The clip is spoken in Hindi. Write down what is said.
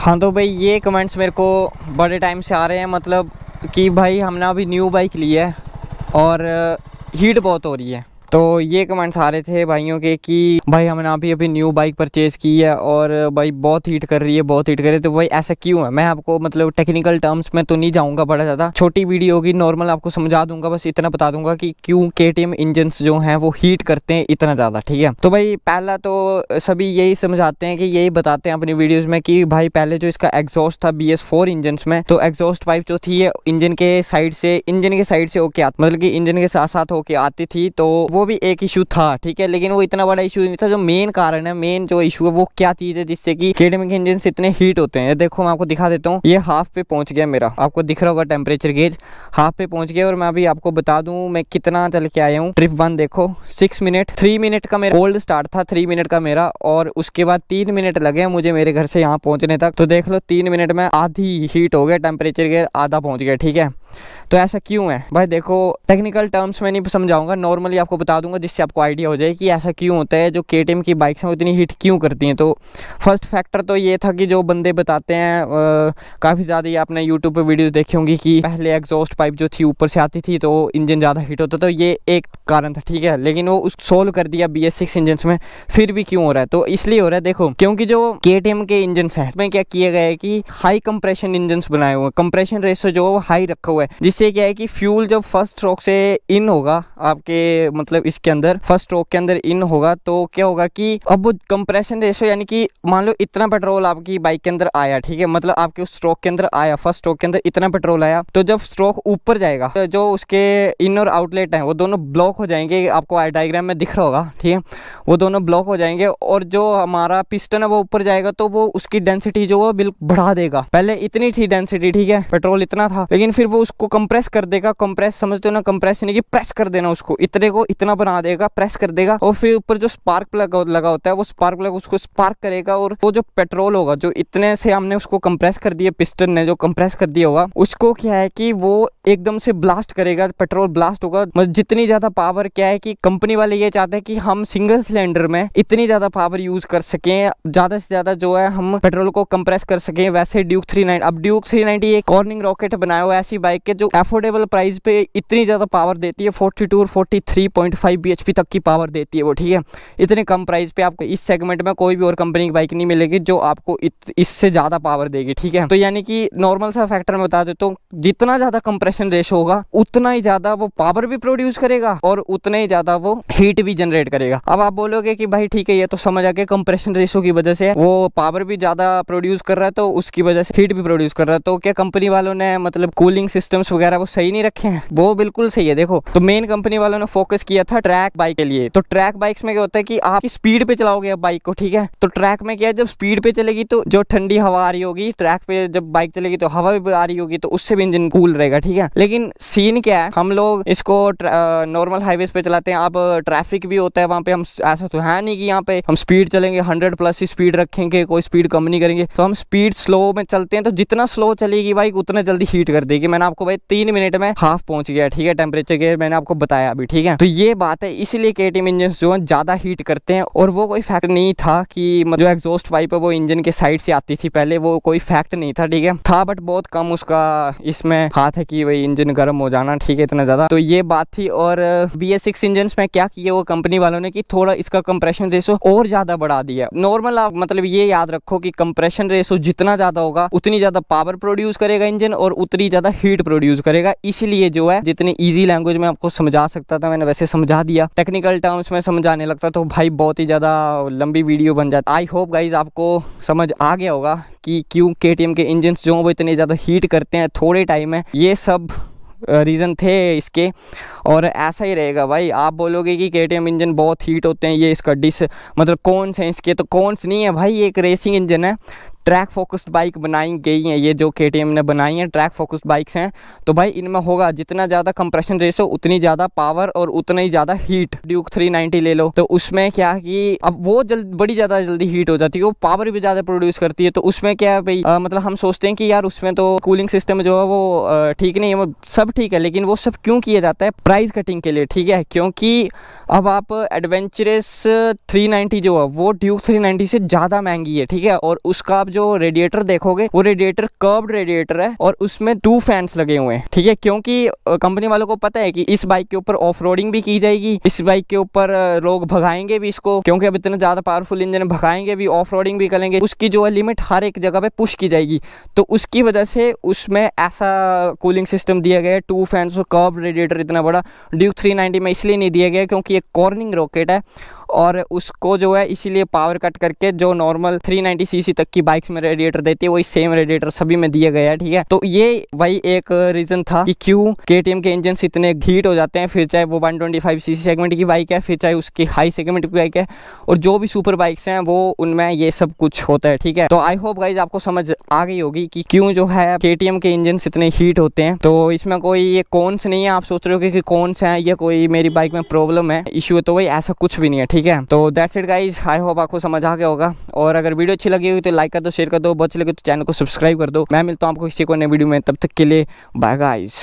हाँ तो भाई ये कमेंट्स मेरे को बड़े टाइम से आ रहे हैं मतलब कि भाई हमने अभी न्यू बाइक ली है और हीट बहुत हो रही है तो ये कमेंट्स आ रहे थे भाइयों के कि भाई हमने अभी अभी न्यू बाइक परचेज़ की है और भाई बहुत हीट कर रही है बहुत हीट कर रही है तो भाई ऐसा क्यों है मैं आपको मतलब टेक्निकल टर्म्स में तो नहीं जाऊंगा बड़ा ज़्यादा छोटी वीडियो होगी नॉर्मल आपको समझा दूंगा बस इतना बता दूंगा कि क्यों के टी जो हैं वो हीट करते हैं इतना ज़्यादा ठीक है तो भाई पहला तो सभी यही समझाते हैं कि यही बताते हैं अपनी वीडियोज़ में कि भाई पहले जो इसका एग्जॉस्ट था बी एस फोर में तो एग्जॉस्ट पाइप जो थी इंजन के साइड से इंजन के साइड से होके आती मतलब कि इंजन के साथ साथ होके आती थी तो वो वो भी एक इशू था ठीक है लेकिन वो इतना बड़ा इशू नहीं था जो मेन कारण है मेन जो इशू है वो क्या चीज़ है जिससे कि केडमिक इंजन इतने हीट होते हैं देखो मैं आपको दिखा देता हूँ ये हाफ पे पहुंच गया मेरा आपको दिख रहा होगा टेम्परेचर गेज हाफ पे पहुंच गया और मैं अभी आपको बता दू मैं कितना चल के आया हूँ ट्रिप वन देखो सिक्स मिनट थ्री मिनट का मेरा कोल्ड स्टार्ट था थ्री मिनट का मेरा और उसके बाद तीन मिनट लगे मुझे मेरे घर से यहाँ पहुंचने तक तो देख लो तीन मिनट में आधी हीट हो गया टेम्परेचर गेयर आधा पहुंच गया ठीक है तो ऐसा क्यों है भाई देखो टेक्निकल टर्म्स में नहीं समझाऊंगा नॉर्मली आपको बता दूंगा जिससे आपको आइडिया हो जाए कि ऐसा क्यों होता है जो के की बाइक्स हैं इतनी हिट क्यों करती हैं तो फर्स्ट फैक्टर तो ये था कि जो बंदे बताते हैं काफ़ी ज़्यादा आपने यूट्यूब पर वीडियोज़ देखी होंगी कि पहले एग्जॉस्ट पाइप जो थी ऊपर से आती थी तो इंजन ज़्यादा हिट होता तो ये एक कारण था ठीक है लेकिन वो उस सोल्व कर दिया बी एस सिक्स इंजन में फिर भी क्यों हो रहा है तो इसलिए हो रहा है देखो क्योंकि जो के के इंजन हैं उसमें क्या किया गया है कि हाई कंप्रेशन इंजन बनाए हुए कंप्रेशन रेस जो हाई रखा हुआ हुआ है जिससे क्या है कि फ्यूल जब फर्स्ट स्ट्रोक से इन होगा आपके मतलब इसके अंदर फर्स्ट स्ट्रोक के अंदर इन होगा तो क्या होगा कि अब वो कंप्रेशन रेशो यानी कि मान लो इतना पेट्रोल आपकी बाइक के अंदर आया ठीक है मतलब आपके उस स्ट्रोक के अंदर आया फर्स्ट स्ट्रोक के अंदर इतना पेट्रोल आया तो जब स्ट्रोक ऊपर जाएगा तो जो उसके इन और आउटलेट हैं वो दोनों ब्लॉक हो जाएंगे आपको डाइग्राम में दिख रहा होगा ठीक है वो दोनों ब्लॉक हो जाएंगे और जो हमारा पिस्टन है वो ऊपर जाएगा तो वो उसकी डेंसिटी जो है बिल्कुल बढ़ा देगा पहले इतनी थी डेंसिटी ठीक है पेट्रोल इतना था लेकिन फिर वो उसको कंप्रेस कर देगा कंप्रेस समझते हो ना कंप्रेस यानी कि प्रेस कर देना उसको इतने को इतना बना देगा प्रेस कर देगा और फिर ऊपर जो स्पार्क प्लग लगा होता है वो स्पार्क प्लग उसको स्पार्क करेगा और वो जो पेट्रोल होगा जो इतने से हमने उसको कंप्रेस कर दिया पिस्टन ने जो कंप्रेस कर दिया होगा उसको क्या है कि वो एकदम से ब्लास्ट करेगा पेट्रोल ब्लास्ट होगा मतलब जितनी ज़्यादा पावर क्या है कि कंपनी वाले ये चाहते हैं कि हम सिंगल सिलेंडर में इतनी ज़्यादा पावर यूज़ कर सके ज़्यादा से ज़्यादा जो है हम पेट्रोल को कंप्रेस कर सके वैसे ड्यूक थ्री अब ड्यूक थ्री एक कॉर्निंग रॉकेट बनाया हुआ ऐसी बाइक बैक जो एफोर्डेबल प्राइस पे इतनी ज़्यादा पावर देती है 42 और 43.5 bhp तक की पावर देती है वो ठीक है इतने कम प्राइस पे आपको इस सेगमेंट में कोई भी और कंपनी की बाइक नहीं मिलेगी जो आपको इससे ज़्यादा पावर देगी ठीक है तो यानी कि नॉर्मल सा फैक्टर में बता देता हूँ जितना ज़्यादा कंप्रेशन रेश होगा उतना ही ज़्यादा वो पावर भी प्रोड्यूस करेगा और उतना ही ज़्यादा वो हीट भी जनरेट करेगा अब आप बोलोगे कि भाई ठीक है ये तो समझ आ गया कंप्रेशन रेशो की वजह से वो पावर भी ज़्यादा प्रोड्यूस कर रहा है तो उसकी वजह से हीट भी प्रोड्यूस कर रहा है तो क्या कंपनी वालों ने मतलब कूलिंग सिस्टम सिस्टम्स वगैरह वो सही नहीं रखे हैं वो बिल्कुल सही है देखो तो मेन कंपनी वालों ने फोकस किया था ट्रैक बाइक के लिए तो ट्रैक बाइक्स में क्या होता है कि आप स्पीड पे चलाओगे आप बाइक को ठीक है तो ट्रैक में क्या है जब स्पीड पे चलेगी तो जो ठंडी हवा आ रही होगी ट्रैक पे जब बाइक चलेगी तो हवा भी आ रही होगी तो उससे भी इंजन कूल रहेगा ठीक है लेकिन सीन क्या है हम लोग इसको नॉर्मल हाईवे पे चलाते हैं आप ट्रैफिक भी होता है वहाँ पे हम ऐसा तो है नहीं कि यहाँ पे हम स्पीड चलेंगे हंड्रेड प्लस ही स्पीड रखेंगे कोई स्पीड कम नहीं करेंगे तो हम स्पीड स्लो में चलते हैं तो जितना स्लो चलेगी बाइक उतना जल्दी हीट कर देगी मैंने आपको आपको भाई तीन मिनट में हाफ पहुंच गया ठीक है टेम्परेचर के मैंने आपको बताया अभी ठीक है तो ये बात है इसलिए के टी इंजन जो है ज़्यादा हीट करते हैं और वो कोई फैक्ट नहीं था कि जो एग्जॉस्ट पाइप है वो इंजन के साइड से आती थी पहले वो कोई फैक्ट नहीं था ठीक है था बट बहुत कम उसका इसमें हाथ है कि भाई इंजन गर्म हो जाना ठीक है इतना ज़्यादा तो ये बात थी और बी एस सिक्स इंजन में क्या किया वो कंपनी वालों ने कि थोड़ा इसका कंप्रेशन रेशो और ज़्यादा बढ़ा दिया नॉर्मल आप मतलब ये याद रखो कि कंप्रेशन रेशो जितना ज़्यादा होगा उतनी ज़्यादा पावर प्रोड्यूस करेगा इंजन और उतनी ज़्यादा हीट प्रोड्यूस करेगा इसलिए जो है जितनी ईजी लैंग्वेज में आपको समझा सकता था मैंने वैसे समझा दिया टेक्निकल टर्म्स में समझाने लगता तो भाई बहुत ही ज़्यादा लंबी वीडियो बन जाती आई होप गाइज आपको समझ आ गया होगा कि क्यों के के इंजन जो वो इतने ज़्यादा हीट करते हैं थोड़े टाइम में ये सब रीज़न थे इसके और ऐसा ही रहेगा भाई आप बोलोगे कि के इंजन बहुत हीट होते हैं ये इसका डिस मतलब कौन से इसके तो कौन से नहीं है भाई एक रेसिंग इंजन है ट्रैक फोकस्ड बाइक बनाई गई हैं ये जो के ने बनाई हैं ट्रैक फोकस्ड बाइक्स हैं तो भाई इनमें होगा जितना ज़्यादा कंप्रेशन हो उतनी ज़्यादा पावर और उतना ही ज़्यादा हीट ड्यूक 390 ले लो तो उसमें क्या कि अब वो जल्द बड़ी ज़्यादा जल्दी हीट हो जाती है वो पावर भी ज़्यादा प्रोड्यूस करती है तो उसमें क्या है भाई आ, मतलब हम सोचते हैं कि यार उसमें तो कूलिंग सिस्टम जो है वो ठीक नहीं है सब ठीक है लेकिन वो सब क्यों किया जाता है प्राइस कटिंग के लिए ठीक है क्योंकि अब आप एडवेंचरस 390 जो है वो ड्यूक 390 से ज़्यादा महंगी है ठीक है और उसका आप जो रेडिएटर देखोगे वो रेडिएटर कर्व्ड रेडिएटर है और उसमें टू फैंस लगे हुए हैं ठीक है क्योंकि कंपनी वालों को पता है कि इस बाइक के ऊपर ऑफ भी की जाएगी इस बाइक के ऊपर लोग भगाएंगे भी इसको क्योंकि अब इतना ज़्यादा पावरफुल इंजन भगाएंगे भी ऑफ भी करेंगे उसकी जो है लिमिट हर एक जगह पे पुश की जाएगी तो उसकी वजह से उसमें ऐसा कूलिंग सिस्टम दिया गया है टू फैंस और कर्व रेडिएटर इतना बड़ा ड्यूक थ्री में इसलिए नहीं दिया गया क्योंकि कॉर्निंग रॉकेट है और उसको जो है इसीलिए पावर कट करके जो नॉर्मल 390 सीसी तक की बाइक्स में रेडिएटर देती है वही सेम रेडिएटर सभी में दिया गया है ठीक है तो ये भाई एक रीज़न था कि क्यों के के इंजन इतने हीट हो जाते हैं फिर चाहे वो 125 सीसी सेगमेंट की बाइक है फिर चाहे उसकी हाई सेगमेंट की बाइक है और जो भी सुपर बाइक्स हैं वो उनमें ये सब कुछ होता है ठीक है तो आई होप गाइज आपको समझ आ गई होगी कि क्यों जो है के के इंजन इतने हीट होते हैं तो इसमें कोई ये कौनस नहीं है आप सोच रहे हो कि कौनस हैं या कोई मेरी बाइक में प्रॉब्लम है इशू तो भाई ऐसा कुछ भी नहीं है ठीक है तो that's it guys I hope आपको समझ आ गया होगा और अगर वीडियो अच्छी लगी हुई तो लाइक कर दो शेयर कर दो बहुत अच्छी लगे तो चैनल को सब्सक्राइब कर दो मैं मिलता हूँ आपको किसी को नए वीडियो में तब तक के लिए बाय गाइज